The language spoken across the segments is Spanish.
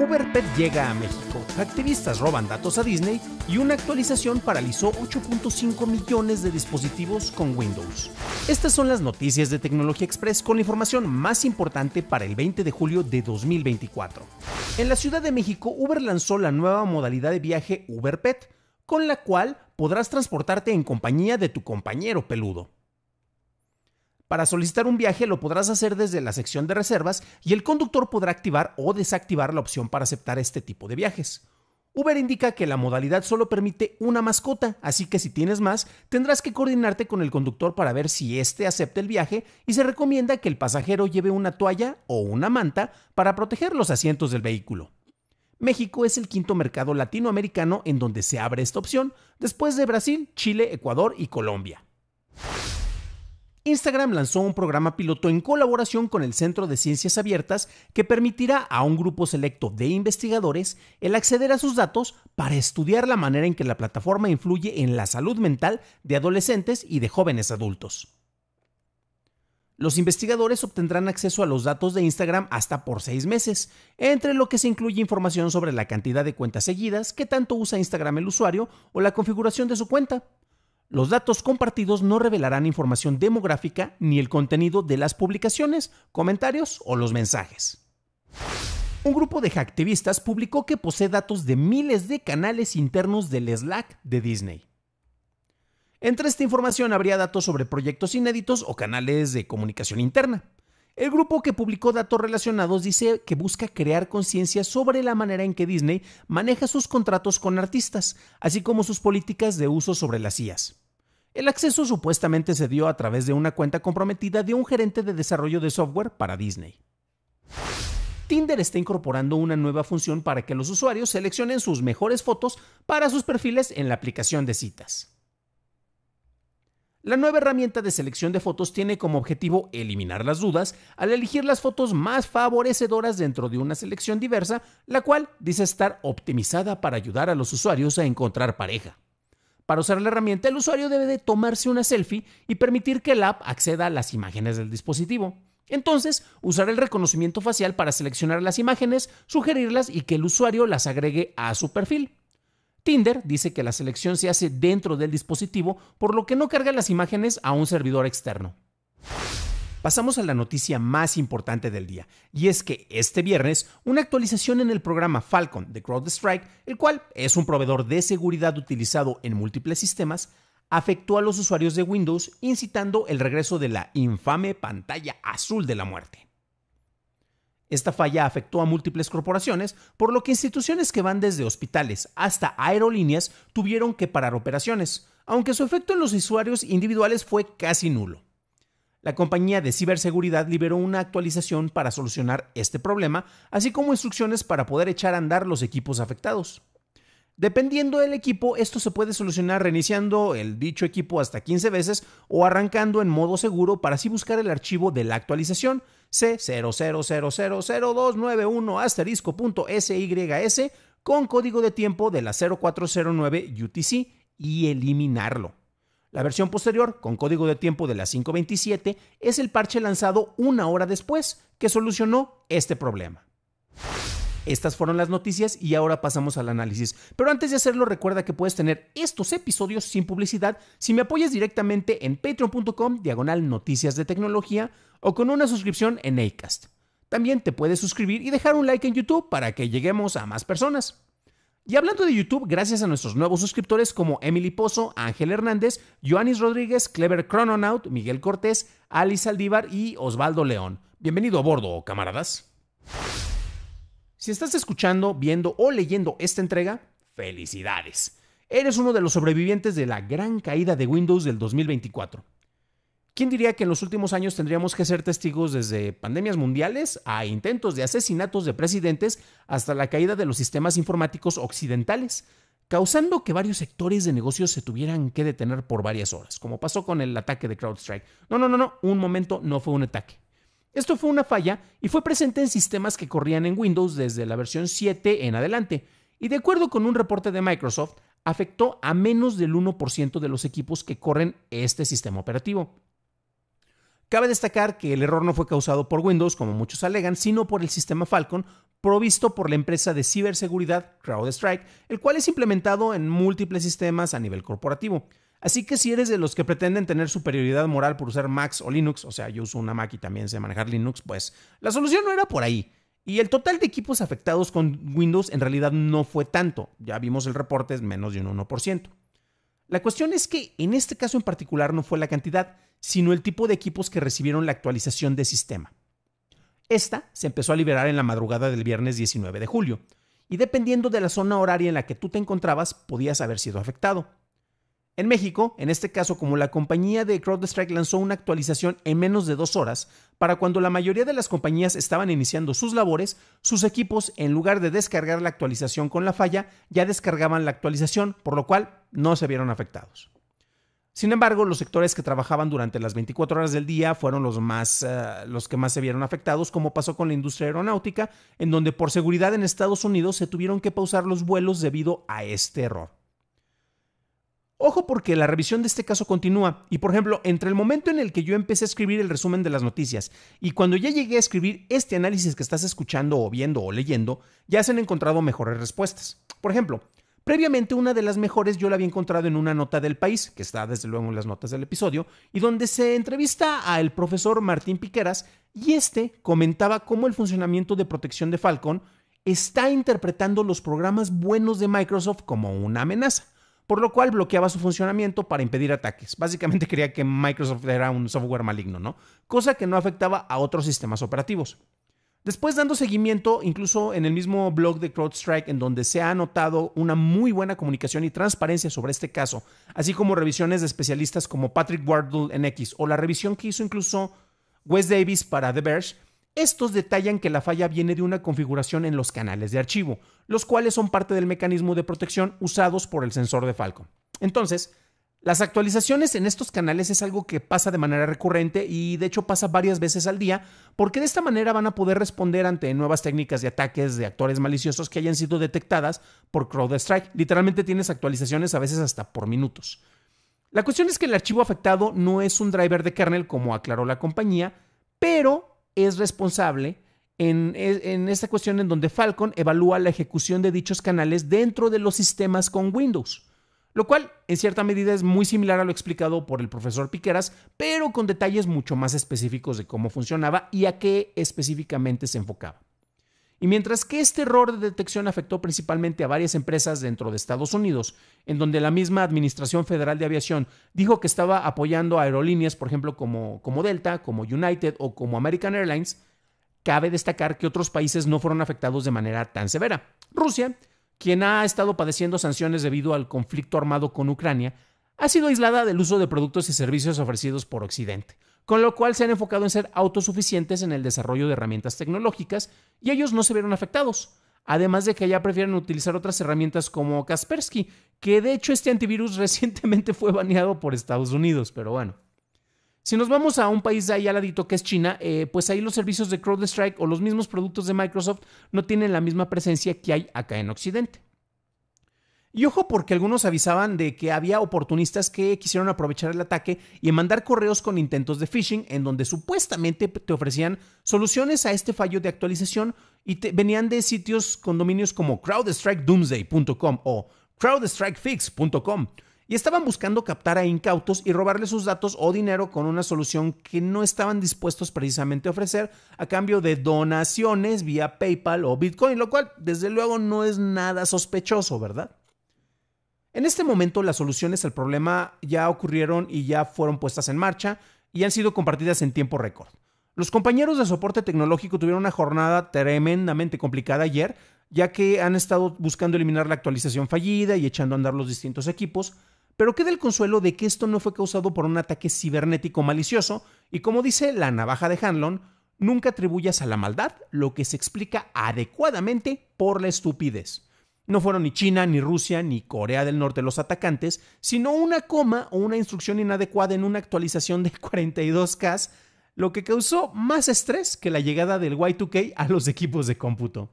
Uber Pet llega a México, activistas roban datos a Disney y una actualización paralizó 8.5 millones de dispositivos con Windows. Estas son las noticias de Tecnología Express con la información más importante para el 20 de julio de 2024. En la Ciudad de México, Uber lanzó la nueva modalidad de viaje Uber Pet, con la cual podrás transportarte en compañía de tu compañero peludo. Para solicitar un viaje lo podrás hacer desde la sección de reservas y el conductor podrá activar o desactivar la opción para aceptar este tipo de viajes. Uber indica que la modalidad solo permite una mascota, así que si tienes más, tendrás que coordinarte con el conductor para ver si éste acepta el viaje y se recomienda que el pasajero lleve una toalla o una manta para proteger los asientos del vehículo. México es el quinto mercado latinoamericano en donde se abre esta opción, después de Brasil, Chile, Ecuador y Colombia. Instagram lanzó un programa piloto en colaboración con el Centro de Ciencias Abiertas que permitirá a un grupo selecto de investigadores el acceder a sus datos para estudiar la manera en que la plataforma influye en la salud mental de adolescentes y de jóvenes adultos. Los investigadores obtendrán acceso a los datos de Instagram hasta por seis meses, entre lo que se incluye información sobre la cantidad de cuentas seguidas que tanto usa Instagram el usuario o la configuración de su cuenta. Los datos compartidos no revelarán información demográfica ni el contenido de las publicaciones, comentarios o los mensajes. Un grupo de hacktivistas publicó que posee datos de miles de canales internos del Slack de Disney. Entre esta información habría datos sobre proyectos inéditos o canales de comunicación interna. El grupo que publicó datos relacionados dice que busca crear conciencia sobre la manera en que Disney maneja sus contratos con artistas, así como sus políticas de uso sobre las cias. El acceso supuestamente se dio a través de una cuenta comprometida de un gerente de desarrollo de software para Disney. Tinder está incorporando una nueva función para que los usuarios seleccionen sus mejores fotos para sus perfiles en la aplicación de citas. La nueva herramienta de selección de fotos tiene como objetivo eliminar las dudas al elegir las fotos más favorecedoras dentro de una selección diversa, la cual dice estar optimizada para ayudar a los usuarios a encontrar pareja. Para usar la herramienta, el usuario debe de tomarse una selfie y permitir que el app acceda a las imágenes del dispositivo. Entonces, usar el reconocimiento facial para seleccionar las imágenes, sugerirlas y que el usuario las agregue a su perfil. Tinder dice que la selección se hace dentro del dispositivo, por lo que no carga las imágenes a un servidor externo. Pasamos a la noticia más importante del día, y es que este viernes una actualización en el programa Falcon de CrowdStrike, el cual es un proveedor de seguridad utilizado en múltiples sistemas, afectó a los usuarios de Windows incitando el regreso de la infame pantalla azul de la muerte. Esta falla afectó a múltiples corporaciones, por lo que instituciones que van desde hospitales hasta aerolíneas tuvieron que parar operaciones, aunque su efecto en los usuarios individuales fue casi nulo. La compañía de ciberseguridad liberó una actualización para solucionar este problema, así como instrucciones para poder echar a andar los equipos afectados. Dependiendo del equipo, esto se puede solucionar reiniciando el dicho equipo hasta 15 veces o arrancando en modo seguro para así buscar el archivo de la actualización, C00000291 asterisco.sys con código de tiempo de la 0409 UTC y eliminarlo. La versión posterior, con código de tiempo de la 527, es el parche lanzado una hora después que solucionó este problema. Estas fueron las noticias y ahora pasamos al análisis. Pero antes de hacerlo, recuerda que puedes tener estos episodios sin publicidad si me apoyas directamente en patreon.com diagonal noticias de tecnología o con una suscripción en ACAST. También te puedes suscribir y dejar un like en YouTube para que lleguemos a más personas. Y hablando de YouTube, gracias a nuestros nuevos suscriptores como Emily Pozo, Ángel Hernández, Joanis Rodríguez, Clever Crononaut, Miguel Cortés, Alice Aldívar y Osvaldo León. Bienvenido a bordo, camaradas. Si estás escuchando, viendo o leyendo esta entrega, felicidades. Eres uno de los sobrevivientes de la gran caída de Windows del 2024. ¿Quién diría que en los últimos años tendríamos que ser testigos desde pandemias mundiales a intentos de asesinatos de presidentes hasta la caída de los sistemas informáticos occidentales, causando que varios sectores de negocios se tuvieran que detener por varias horas, como pasó con el ataque de CrowdStrike? No, no, no, no, un momento no fue un ataque, esto fue una falla y fue presente en sistemas que corrían en Windows desde la versión 7 en adelante, y de acuerdo con un reporte de Microsoft, afectó a menos del 1% de los equipos que corren este sistema operativo. Cabe destacar que el error no fue causado por Windows, como muchos alegan, sino por el sistema Falcon, provisto por la empresa de ciberseguridad CrowdStrike, el cual es implementado en múltiples sistemas a nivel corporativo. Así que si eres de los que pretenden tener superioridad moral por usar Mac o Linux, o sea, yo uso una Mac y también sé manejar Linux, pues la solución no era por ahí. Y el total de equipos afectados con Windows en realidad no fue tanto. Ya vimos el reporte, es menos de un 1%. La cuestión es que en este caso en particular no fue la cantidad, sino el tipo de equipos que recibieron la actualización de sistema. Esta se empezó a liberar en la madrugada del viernes 19 de julio, y dependiendo de la zona horaria en la que tú te encontrabas, podías haber sido afectado. En México, en este caso, como la compañía de CrowdStrike lanzó una actualización en menos de dos horas, para cuando la mayoría de las compañías estaban iniciando sus labores, sus equipos, en lugar de descargar la actualización con la falla, ya descargaban la actualización, por lo cual no se vieron afectados. Sin embargo, los sectores que trabajaban durante las 24 horas del día fueron los, más, eh, los que más se vieron afectados, como pasó con la industria aeronáutica, en donde por seguridad en Estados Unidos se tuvieron que pausar los vuelos debido a este error. Ojo porque la revisión de este caso continúa y por ejemplo, entre el momento en el que yo empecé a escribir el resumen de las noticias y cuando ya llegué a escribir este análisis que estás escuchando o viendo o leyendo, ya se han encontrado mejores respuestas. Por ejemplo, previamente una de las mejores yo la había encontrado en una nota del país, que está desde luego en las notas del episodio, y donde se entrevista al profesor Martín Piqueras y este comentaba cómo el funcionamiento de protección de Falcon está interpretando los programas buenos de Microsoft como una amenaza por lo cual bloqueaba su funcionamiento para impedir ataques. Básicamente creía que Microsoft era un software maligno, ¿no? Cosa que no afectaba a otros sistemas operativos. Después dando seguimiento, incluso en el mismo blog de CrowdStrike, en donde se ha anotado una muy buena comunicación y transparencia sobre este caso, así como revisiones de especialistas como Patrick Wardle en X o la revisión que hizo incluso Wes Davis para The Verge, estos detallan que la falla viene de una configuración en los canales de archivo, los cuales son parte del mecanismo de protección usados por el sensor de Falcon. Entonces, las actualizaciones en estos canales es algo que pasa de manera recurrente y de hecho pasa varias veces al día, porque de esta manera van a poder responder ante nuevas técnicas de ataques de actores maliciosos que hayan sido detectadas por CrowdStrike. Literalmente tienes actualizaciones a veces hasta por minutos. La cuestión es que el archivo afectado no es un driver de kernel como aclaró la compañía, pero es responsable en, en, esta cuestión en donde Falcon evalúa la ejecución de dichos canales dentro de los sistemas con Windows. Lo cual, en cierta medida, es muy similar a lo explicado por el profesor Piqueras, pero con detalles mucho más específicos de cómo funcionaba y a qué específicamente se enfocaba. Y mientras que este error de detección afectó principalmente a varias empresas dentro de Estados Unidos, en donde la misma Administración Federal de Aviación dijo que estaba apoyando a aerolíneas, por ejemplo, como, como Delta, como United o como American Airlines, cabe destacar que otros países no fueron afectados de manera tan severa. Rusia, quien ha estado padeciendo sanciones debido al conflicto armado con Ucrania, ha sido aislada del uso de productos y servicios ofrecidos por Occidente, con lo cual se han enfocado en ser autosuficientes en el desarrollo de herramientas tecnológicas y ellos no se vieron afectados. Además de que ya prefieren utilizar otras herramientas como Kaspersky, que de hecho este antivirus recientemente fue baneado por Estados Unidos, pero bueno. Si nos vamos a un país de ahí al ladito que es China, eh, pues ahí los servicios de CrowdStrike o los mismos productos de Microsoft no tienen la misma presencia que hay acá en Occidente. Y ojo porque algunos avisaban de que había oportunistas que quisieron aprovechar el ataque y mandar correos con intentos de phishing en donde supuestamente te ofrecían soluciones a este fallo de actualización y venían de sitios con dominios como crowdstrikedoomsday.com o crowdstrikefix.com y estaban buscando captar a incautos y robarle sus datos o dinero con una solución que no estaban dispuestos precisamente a ofrecer a cambio de donaciones vía PayPal o Bitcoin, lo cual desde luego no es nada sospechoso, ¿verdad? En este momento las soluciones al problema ya ocurrieron y ya fueron puestas en marcha y han sido compartidas en tiempo récord. Los compañeros de soporte tecnológico tuvieron una jornada tremendamente complicada ayer, ya que han estado buscando eliminar la actualización fallida y echando a andar los distintos equipos, pero queda el consuelo de que esto no fue causado por un ataque cibernético malicioso y como dice la navaja de Hanlon, nunca atribuyas a la maldad lo que se explica adecuadamente por la estupidez. No fueron ni China, ni Rusia, ni Corea del Norte los atacantes, sino una coma o una instrucción inadecuada en una actualización de 42K, lo que causó más estrés que la llegada del Y2K a los equipos de cómputo.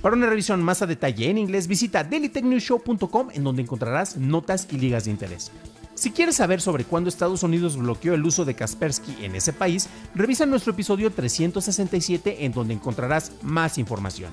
Para una revisión más a detalle en inglés, visita dailytechnewshow.com en donde encontrarás notas y ligas de interés. Si quieres saber sobre cuándo Estados Unidos bloqueó el uso de Kaspersky en ese país, revisa nuestro episodio 367 en donde encontrarás más información.